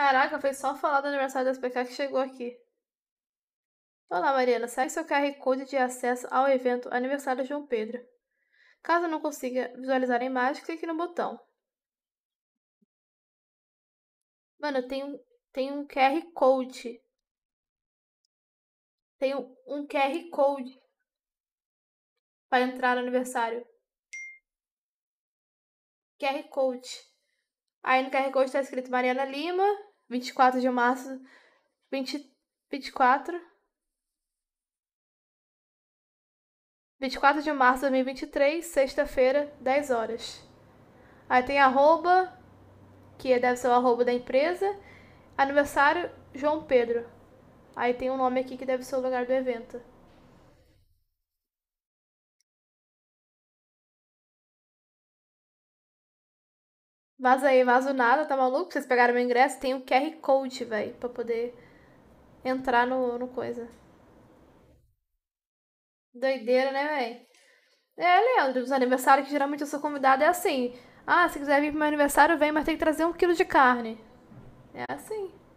Caraca, foi só falar do aniversário da SPK que chegou aqui. Olá, Mariana. Segue seu QR Code de acesso ao evento Aniversário de João Pedro. Caso não consiga visualizar a imagem, clique no botão. Mano, tem um, tem um QR Code. Tem um, um QR Code para entrar no aniversário. QR Code. Aí no QR Code está escrito Mariana Lima. 24 de março, 20, 24. 24 de março de 2023, sexta-feira, 10 horas. Aí tem arroba, que deve ser o arroba da empresa. Aniversário João Pedro. Aí tem um nome aqui que deve ser o lugar do evento. Vaza aí, vaza nada, tá maluco? Vocês pegaram meu ingresso? Tem o QR Code, velho, pra poder entrar no, no coisa. Doideira, né, velho? É, Leandro, os aniversários que geralmente eu sou convidada é assim. Ah, se quiser vir pro meu aniversário, vem, mas tem que trazer um quilo de carne. É assim.